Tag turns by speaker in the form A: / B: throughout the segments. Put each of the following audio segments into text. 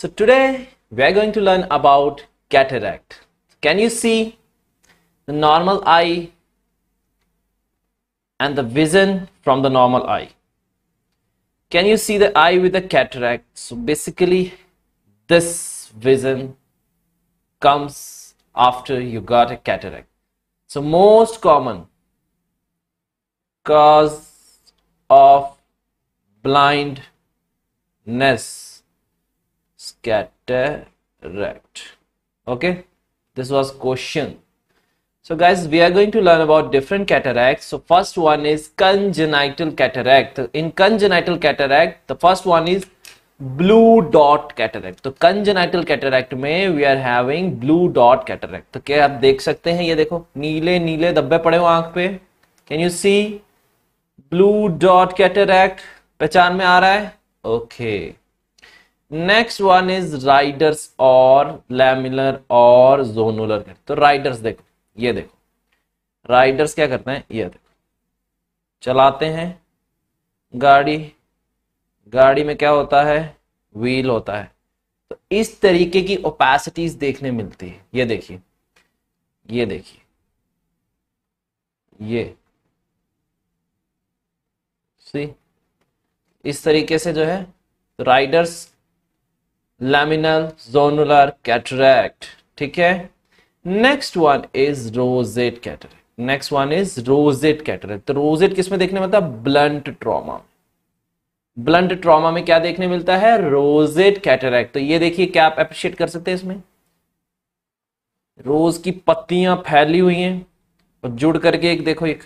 A: So today we are going to learn about cataract. Can you see the normal eye and the vision from the normal eye? Can you see the eye with the cataract? So basically this vision comes after you got a cataract. So most common cause of blindness cataract okay this was question so guys we are going to learn about different cataracts so first one is congenital cataract in congenital cataract the first one is blue dot cataract so congenital cataract में we are having blue dot cataract तो क्या आप देख सकते हैं ये देखो नीले नीले धब्बे पड़े हो आंख पे can you see blue dot cataract पहचान में आ रहा है okay okay. Next one is riders और लैमिलर और जोनुलर तो राइडर्स देखो ये देखो राइडर्स क्या करते हैं ये देखो चलाते हैं गाड़ी गाड़ी में क्या होता है व्हील होता है तो इस तरीके की ओपेसिटीज देखने मिलती है ये देखिए ये देखिए ये सी इस तरीके से जो है राइडर्स तो लैमिनल जोनुलर कैटरैक्ट ठीक है next one is rosette cataract next one is rosette cataract तो रोजेट किसमें देखने मिलता है ब्लंट ट्रॉमा ब्लंट ट्रॉमा में क्या देखने मिलता है रोजेट कैटरैक्ट तो ये देखिए क्या आप अप्रिशिएट कर सकते हैं इसमें रोज की पत्तियां फैली हुई हैं और जुड़ करके एक देखो एक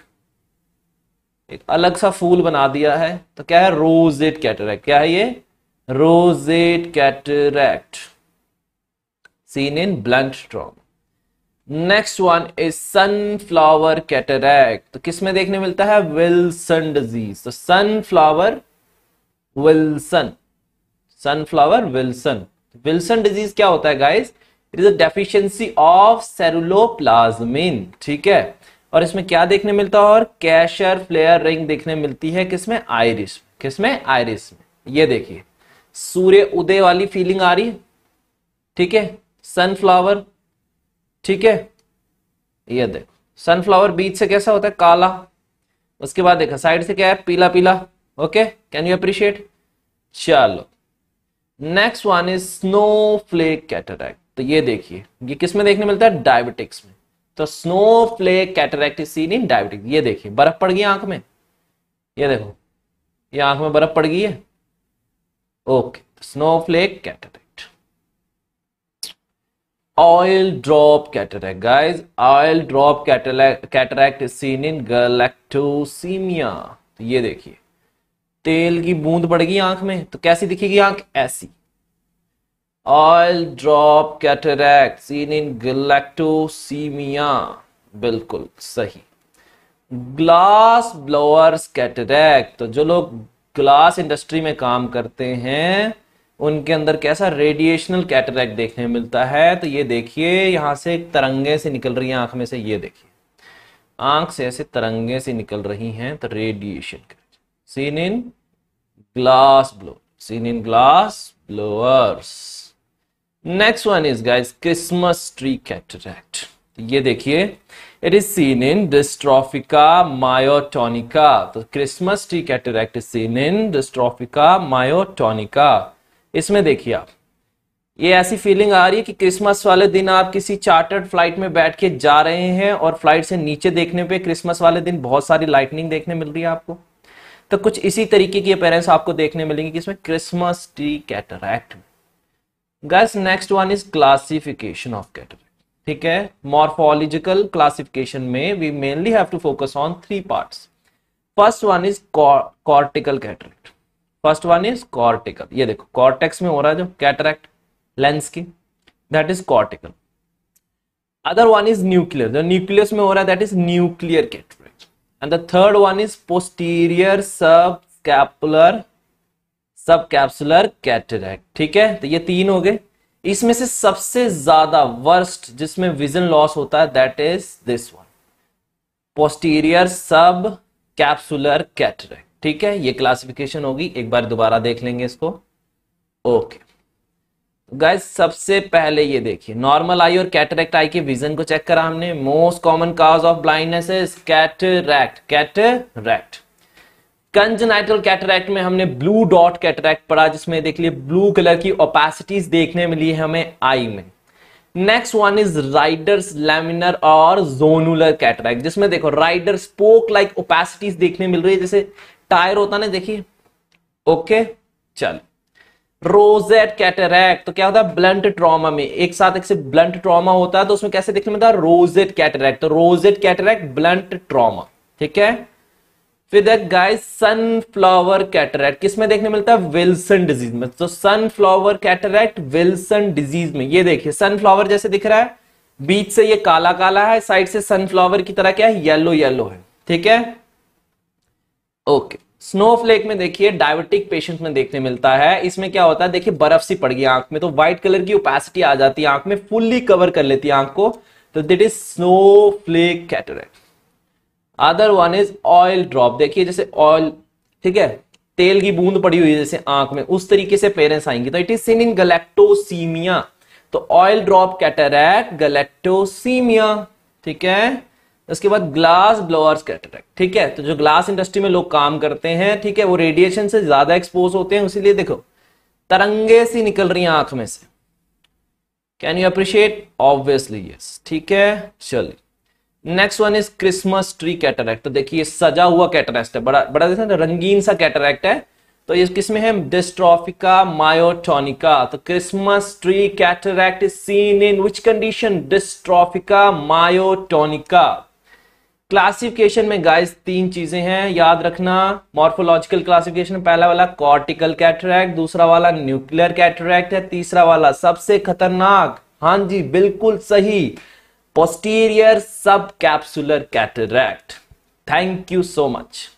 A: एक अलग सा फूल बना दिया है तो क्या है रोजेट कैटरैक्ट क्या है ये rosette cataract seen in blunt trauma next one is sunflower cataract तो किसमें देखने मिलता है विल्सन डिजीज तो sunflower Wilson sunflower Wilson Wilson disease क्या होता है guys it is a deficiency of ceruloplasmin ठीक है और इसमें क्या देखने मिलता है और कैशर फ्लेयर रिंग देखने मिलती है किसमें आयरिस किसमें आयरिस में ये देखिए सूर्य उदय वाली फीलिंग आ रही है ठीक है सनफ्लावर ठीक है ये देखो सनफ्लावर बीच से कैसा होता है काला उसके बाद देखा साइड से क्या है पीला पीला ओके कैन यू अप्रिशिएट चलो next one is snowflake cataract तो ये देखिए ये किस में देखने मिलता है डायबिटिक्स में तो snowflake cataract is seen in diabetics ये देखिए बर्फ पड़ गई आंख में ये देखो ये आंख में बर्फ पड़ गई है okay snowflake cataract oil drop cataract guys oil drop cataract seen in galactosemia तो ये देखिए तेल की बूंद पड़ गई आंख में तो कैसी दिखेगी आंख ऐसी oil drop cataract seen in galactosemia बिल्कुल सही ग्लास ब्लोअर्स कैटरेक्ट तो जो लोग ग्लास इंडस्ट्री में काम करते हैं उनके अंदर कैसा रेडिएशनल कैटरैक्ट देखने मिलता है तो ये देखिए यहां से तरंगे से निकल रही है आंख में से ये देखिए आंख से ऐसे तरंगे से निकल रही हैं तो radiation seen in glass blow seen in glass blowers next one is guys Christmas tree cataract ये देखिए it is seen in dystrophica myotonica तो Christmas tree cataract is seen in dystrophica myotonica इसमें देखिए आप ये ऐसी फीलिंग आ रही है कि क्रिसमस वाले दिन आप किसी चार्टर्ड फ्लाइट में बैठ के जा रहे हैं और फ्लाइट से नीचे देखने पे क्रिसमस वाले दिन बहुत सारी लाइटनिंग देखने मिल रही है आपको तो कुछ इसी तरीके की अपेरेंस आपको देखने मिलेंगे किसमें Christmas tree cataract guys next one is classification of cataract ठीक है मॉर्फोलॉजिकल क्लासिफिकेशन में we mainly have to focus on three parts first one is cortical cataract first one is cortical ये देखो कॉर्टेक्स में हो रहा है जो कैटरेक्ट लेंस की that is cortical other one is nuclear जो न्यूक्लियस में हो रहा है that is nuclear cataract and the third one is posterior सब कैपुलर सब कैप्सुलर कैटरेक्ट ठीक है तो ये तीन हो गए इसमें से सबसे ज्यादा वर्स्ट जिसमें विजन लॉस होता है that is this one posterior subcapsular cataract ठीक है ये क्लासिफिकेशन होगी एक बार दोबारा देख लेंगे इसको ओके गाइस सबसे पहले ये देखिए नॉर्मल आई और कैटरेक्ट आई के विजन को चेक करा हमने most common cause of blindness is cataract cataract congenital cataract में हमने ब्लू डॉट कैटरैक्ट पढ़ा जिसमें देख लिए ब्लू कलर की ओपेसिटीज देखने मिली है हमें आई में next one is riders lamellar और जोनुलर कैटरैक्ट जिसमें देखो राइडर स्पोक लाइक ओपेसिटीज देखने मिल रही है जैसे टायर होता ना देखिए ओके चल रोजेट कैटरैक्ट तो क्या होता है ब्लंट ट्रॉमा में एक साथ एक से ब्लंट ट्रॉमा होता है तो उसमें कैसे देखने मिलता है रोजेट कैटरैक्ट तो रोजेट कैटरैक्ट ब्लंट ट्रॉमा ठीक है फिर दैट गाय सनफ्लावर कैटरेक्ट किस में देखने मिलता है विल्सन डिजीज में तो सनफ्लावर कैटरेक्ट विल्सन डिजीज में ये देखिए सनफ्लावर जैसे दिख रहा है बीच से ये काला काला है साइड से सनफ्लावर की तरह क्या है येलो येलो है ठीक है ओके स्नोफ्लेक में देखिए डायबिटिक पेशेंट में देखने मिलता है इसमें क्या होता है देखिए बर्फ सी पड़ गई आंख में तो व्हाइट कलर की ओपेसिटी आ जाती है आंख में फुल्ली कवर कर लेती है आंख को तो this is snowflake cataract other one is oil drop देखिए जैसे ऑयल ठीक है तेल की बूंद पड़ी हुई है जैसे आंख में उस तरीके से पेरेंट्स आएंगे तो it is seen in galactosemia तो ऑयल ड्रॉप कैटरैक गलेक्टोसीमिया ठीक है उसके बाद ग्लास ब्लोअर्स कैटरैक्ट ठीक है तो जो ग्लास इंडस्ट्री में लोग काम करते हैं ठीक है वो रेडिएशन से ज्यादा एक्सपोज होते हैं उसीलिए देखो तरंगे सी निकल रही हैं आंख में से can you appreciate obviously yes ठीक है चलिए next one is Christmas tree cataract तो देखिए सजा हुआ कैटरेक्ट है बड़ा बड़ा देखा रंगीन सा कैटरेक्ट है तो ये किसमें है डिस्ट्रॉफिका मायोटोनिका तो Christmas tree cataract is seen in which condition dystrophica myotonica classification में गाइस तीन चीजें हैं याद रखना मॉर्फोलॉजिकल क्लासिफिकेशन पहला वाला कॉर्टिकल कैटरेक्ट दूसरा वाला न्यूक्लियर कैटरेक्ट है तीसरा वाला सबसे खतरनाक हाँ जी बिल्कुल सही posterior subcapsular cataract. Thank you so much.